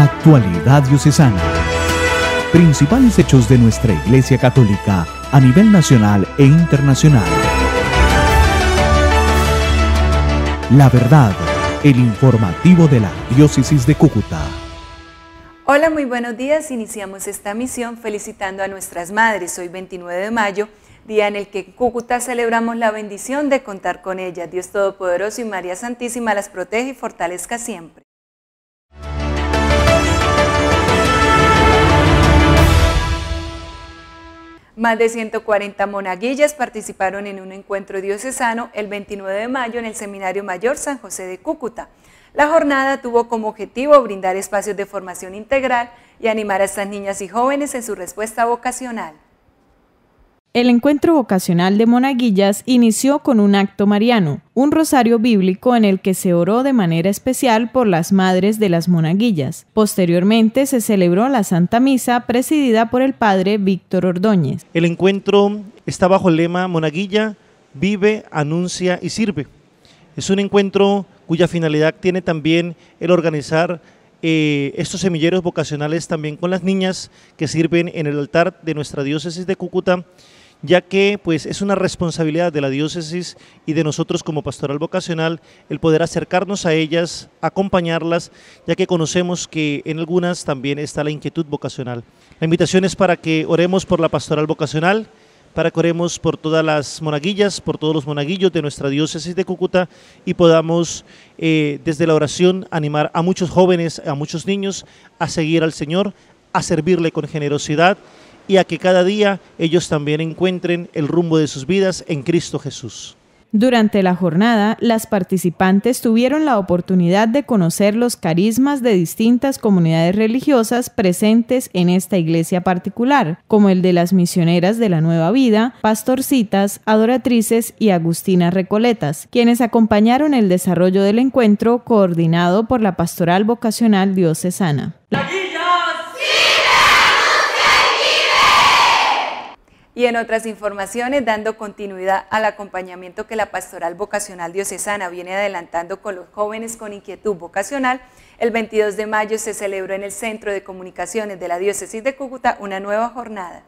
Actualidad diocesana. Principales hechos de nuestra Iglesia Católica a nivel nacional e internacional. La verdad, el informativo de la Diócesis de Cúcuta. Hola, muy buenos días. Iniciamos esta misión felicitando a nuestras madres. Hoy 29 de mayo, día en el que en Cúcuta celebramos la bendición de contar con ellas. Dios Todopoderoso y María Santísima las protege y fortalezca siempre. Más de 140 monaguillas participaron en un encuentro diocesano el 29 de mayo en el Seminario Mayor San José de Cúcuta. La jornada tuvo como objetivo brindar espacios de formación integral y animar a estas niñas y jóvenes en su respuesta vocacional. El encuentro vocacional de Monaguillas inició con un acto mariano, un rosario bíblico en el que se oró de manera especial por las madres de las monaguillas. Posteriormente se celebró la Santa Misa presidida por el padre Víctor Ordóñez. El encuentro está bajo el lema Monaguilla vive, anuncia y sirve. Es un encuentro cuya finalidad tiene también el organizar eh, estos semilleros vocacionales también con las niñas que sirven en el altar de nuestra diócesis de Cúcuta ya que pues es una responsabilidad de la diócesis y de nosotros como pastoral vocacional el poder acercarnos a ellas, acompañarlas, ya que conocemos que en algunas también está la inquietud vocacional. La invitación es para que oremos por la pastoral vocacional, para que oremos por todas las monaguillas, por todos los monaguillos de nuestra diócesis de Cúcuta y podamos eh, desde la oración animar a muchos jóvenes, a muchos niños a seguir al Señor, a servirle con generosidad y a que cada día ellos también encuentren el rumbo de sus vidas en Cristo Jesús. Durante la jornada, las participantes tuvieron la oportunidad de conocer los carismas de distintas comunidades religiosas presentes en esta iglesia particular, como el de las misioneras de la Nueva Vida, pastorcitas, adoratrices y agustinas recoletas, quienes acompañaron el desarrollo del encuentro coordinado por la Pastoral Vocacional Diocesana. Y en otras informaciones, dando continuidad al acompañamiento que la Pastoral Vocacional Diocesana viene adelantando con los jóvenes con inquietud vocacional, el 22 de mayo se celebró en el Centro de Comunicaciones de la Diócesis de Cúcuta una nueva jornada.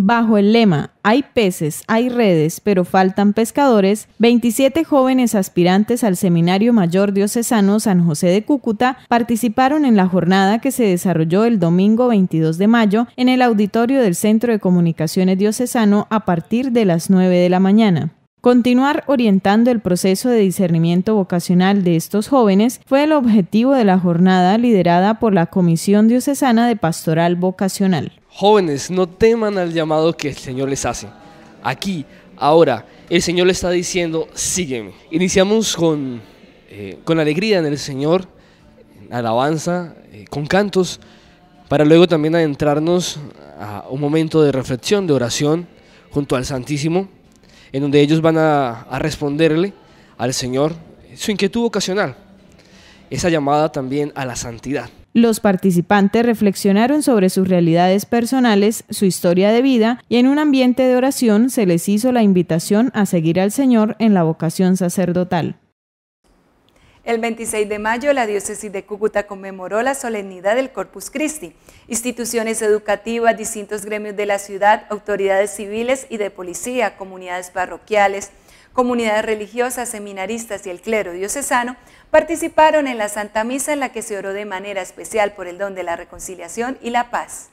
Bajo el lema Hay peces, hay redes, pero faltan pescadores, 27 jóvenes aspirantes al Seminario Mayor Diocesano San José de Cúcuta participaron en la jornada que se desarrolló el domingo 22 de mayo en el auditorio del Centro de Comunicaciones Diocesano a partir de las 9 de la mañana. Continuar orientando el proceso de discernimiento vocacional de estos jóvenes fue el objetivo de la jornada liderada por la Comisión Diocesana de Pastoral Vocacional. Jóvenes, no teman al llamado que el Señor les hace. Aquí, ahora, el Señor le está diciendo, sígueme. Iniciamos con, eh, con alegría en el Señor, alabanza, eh, con cantos, para luego también adentrarnos a un momento de reflexión, de oración, junto al Santísimo en donde ellos van a, responderle al Señor su inquietud ocasional, esa llamada también a la santidad. Los participantes reflexionaron sobre sus realidades personales, su historia de vida y en un ambiente de oración se les hizo la invitación a seguir al Señor en la vocación sacerdotal. El 26 de mayo, la diócesis de Cúcuta conmemoró la solemnidad del Corpus Christi. Instituciones educativas, distintos gremios de la ciudad, autoridades civiles y de policía, comunidades parroquiales, comunidades religiosas, seminaristas y el clero diocesano participaron en la Santa Misa en la que se oró de manera especial por el don de la reconciliación y la paz.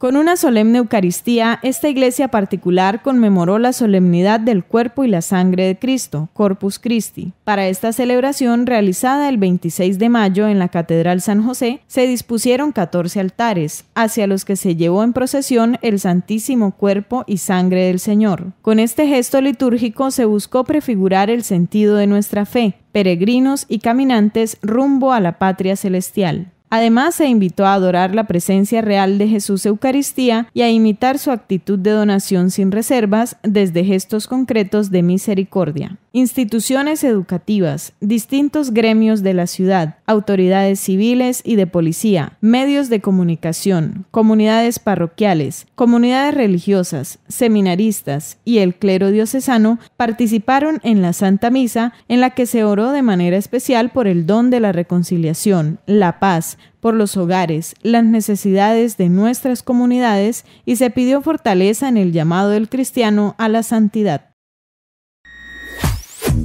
Con una solemne Eucaristía, esta iglesia particular conmemoró la solemnidad del cuerpo y la sangre de Cristo, Corpus Christi. Para esta celebración, realizada el 26 de mayo en la Catedral San José, se dispusieron 14 altares, hacia los que se llevó en procesión el Santísimo Cuerpo y Sangre del Señor. Con este gesto litúrgico se buscó prefigurar el sentido de nuestra fe, peregrinos y caminantes rumbo a la patria celestial. Además, se invitó a adorar la presencia real de Jesús Eucaristía y a imitar su actitud de donación sin reservas desde gestos concretos de misericordia instituciones educativas, distintos gremios de la ciudad, autoridades civiles y de policía, medios de comunicación, comunidades parroquiales, comunidades religiosas, seminaristas y el clero diocesano participaron en la Santa Misa en la que se oró de manera especial por el don de la reconciliación, la paz, por los hogares, las necesidades de nuestras comunidades y se pidió fortaleza en el llamado del cristiano a la santidad.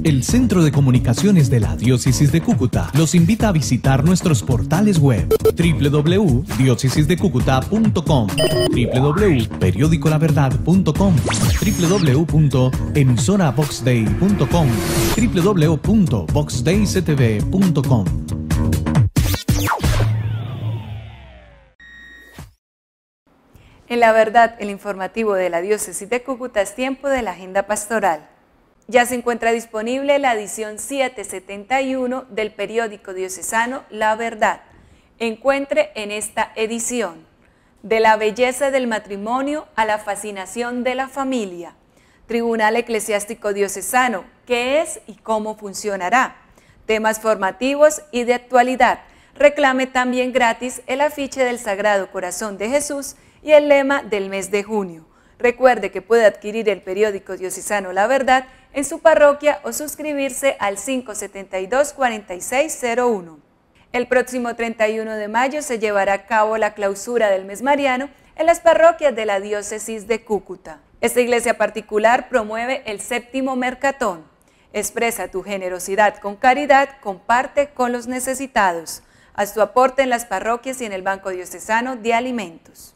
El Centro de Comunicaciones de la Diócesis de Cúcuta los invita a visitar nuestros portales web www.diócesisdecúcuta.com, www.periodicolaverdad.com, www.emisoravoxday.com, www.voxdayctv.com. En la verdad, el informativo de la Diócesis de Cúcuta es tiempo de la agenda pastoral. Ya se encuentra disponible la edición 771 del periódico diocesano La Verdad. Encuentre en esta edición De la belleza del matrimonio a la fascinación de la familia. Tribunal Eclesiástico Diocesano, qué es y cómo funcionará. Temas formativos y de actualidad. Reclame también gratis el afiche del Sagrado Corazón de Jesús y el lema del mes de junio. Recuerde que puede adquirir el periódico diocesano La Verdad en su parroquia o suscribirse al 572-4601. El próximo 31 de mayo se llevará a cabo la clausura del mes mariano en las parroquias de la diócesis de Cúcuta. Esta iglesia particular promueve el séptimo mercatón. Expresa tu generosidad con caridad, comparte con los necesitados. Haz tu aporte en las parroquias y en el Banco Diocesano de Alimentos.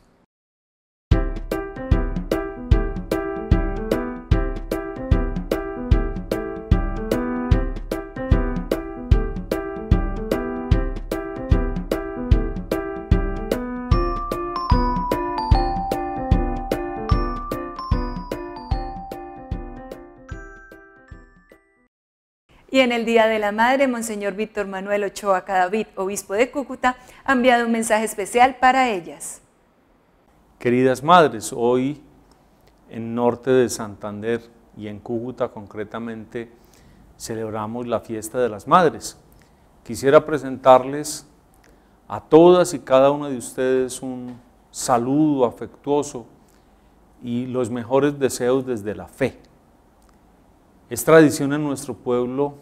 Y en el Día de la Madre, Monseñor Víctor Manuel Ochoa Cadavid, obispo de Cúcuta, ha enviado un mensaje especial para ellas. Queridas madres, hoy en norte de Santander y en Cúcuta concretamente celebramos la fiesta de las madres. Quisiera presentarles a todas y cada una de ustedes un saludo afectuoso y los mejores deseos desde la fe. Es tradición en nuestro pueblo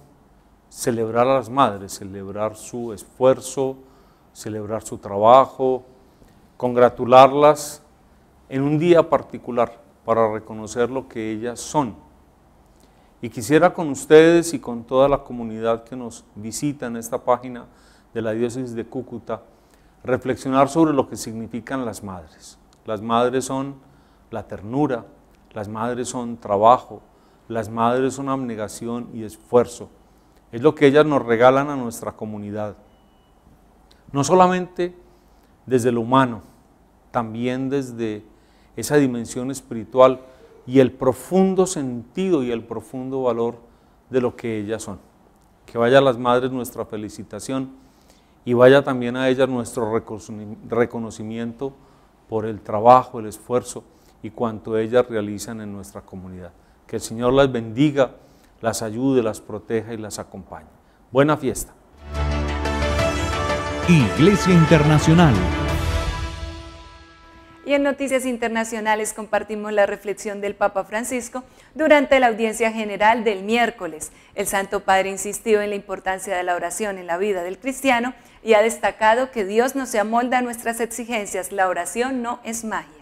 celebrar a las madres, celebrar su esfuerzo, celebrar su trabajo, congratularlas en un día particular para reconocer lo que ellas son. Y quisiera con ustedes y con toda la comunidad que nos visita en esta página de la diócesis de Cúcuta, reflexionar sobre lo que significan las madres. Las madres son la ternura, las madres son trabajo, las madres son abnegación y esfuerzo. Es lo que ellas nos regalan a nuestra comunidad. No solamente desde lo humano, también desde esa dimensión espiritual y el profundo sentido y el profundo valor de lo que ellas son. Que vaya a las madres nuestra felicitación y vaya también a ellas nuestro reconocimiento por el trabajo, el esfuerzo y cuanto ellas realizan en nuestra comunidad. Que el Señor las bendiga, las ayude, las proteja y las acompañe. Buena fiesta. Iglesia Internacional. Y en Noticias Internacionales compartimos la reflexión del Papa Francisco durante la audiencia general del miércoles. El Santo Padre insistió en la importancia de la oración en la vida del cristiano y ha destacado que Dios no se amolda a nuestras exigencias, la oración no es magia.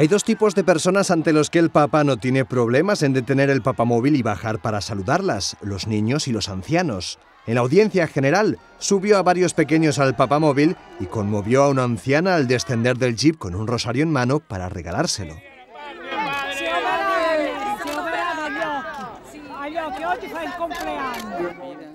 Hay dos tipos de personas ante los que el Papa no tiene problemas en detener el papamóvil y bajar para saludarlas, los niños y los ancianos. En la audiencia general, subió a varios pequeños al papamóvil y conmovió a una anciana al descender del jeep con un rosario en mano para regalárselo.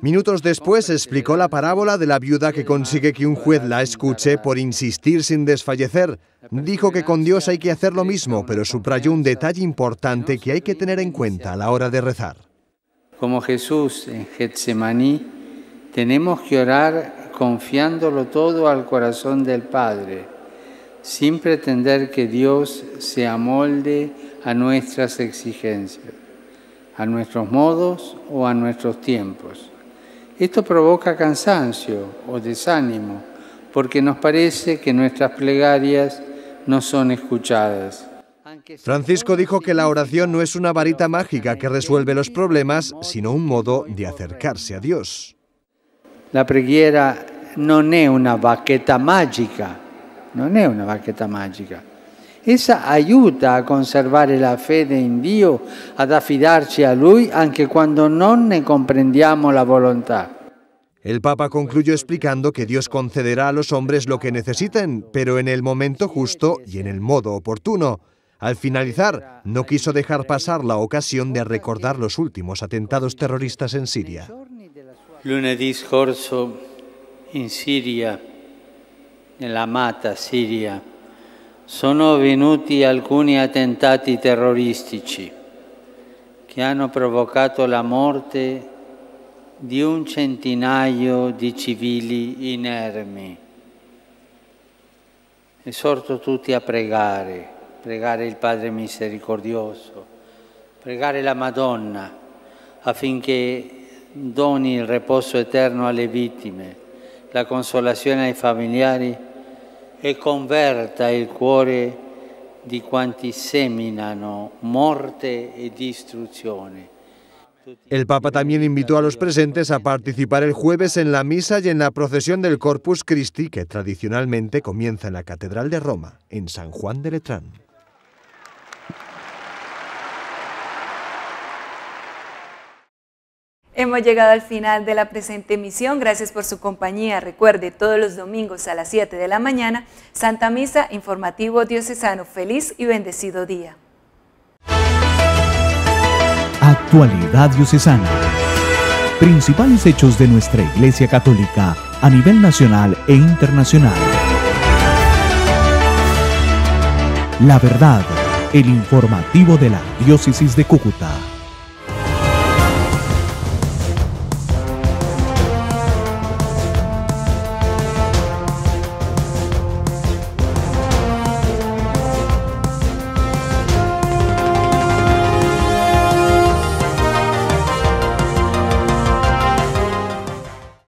Minutos después explicó la parábola de la viuda que consigue que un juez la escuche por insistir sin desfallecer. Dijo que con Dios hay que hacer lo mismo, pero subrayó un detalle importante que hay que tener en cuenta a la hora de rezar. Como Jesús en Getsemaní, tenemos que orar confiándolo todo al corazón del Padre, sin pretender que Dios se amolde a nuestras exigencias a nuestros modos o a nuestros tiempos. Esto provoca cansancio o desánimo porque nos parece que nuestras plegarias no son escuchadas. Francisco dijo que la oración no es una varita mágica que resuelve los problemas, sino un modo de acercarse a Dios. La preghiera no es una vaqueta mágica... ...no es una vaqueta mágica... Esa ayuda a conservar la fe en Dios, a affidarci a Lui aunque cuando no ne comprendiamo la voluntad. El Papa concluyó explicando que Dios concederá a los hombres lo que necesiten, pero en el momento justo y en el modo oportuno. Al finalizar, no quiso dejar pasar la ocasión de recordar los últimos atentados terroristas en Siria. lunes corso en Siria, la mata Siria, sono venuti alcuni attentati terroristici che hanno provocato la morte di un centinaio di civili inermi. Esorto tutti a pregare, pregare il Padre misericordioso, pregare la Madonna affinché doni il riposo eterno alle vittime, la consolazione ai familiari e converta il cuore de quanti seminano morte y e distruzione. El Papa también invitó a los presentes a participar el jueves en la misa y en la procesión del Corpus Christi, que tradicionalmente comienza en la Catedral de Roma, en San Juan de Letrán. Hemos llegado al final de la presente emisión. Gracias por su compañía. Recuerde, todos los domingos a las 7 de la mañana, Santa Misa, Informativo Diocesano. Feliz y bendecido día. Actualidad Diocesana. Principales hechos de nuestra Iglesia Católica a nivel nacional e internacional. La verdad, el informativo de la Diócesis de Cúcuta.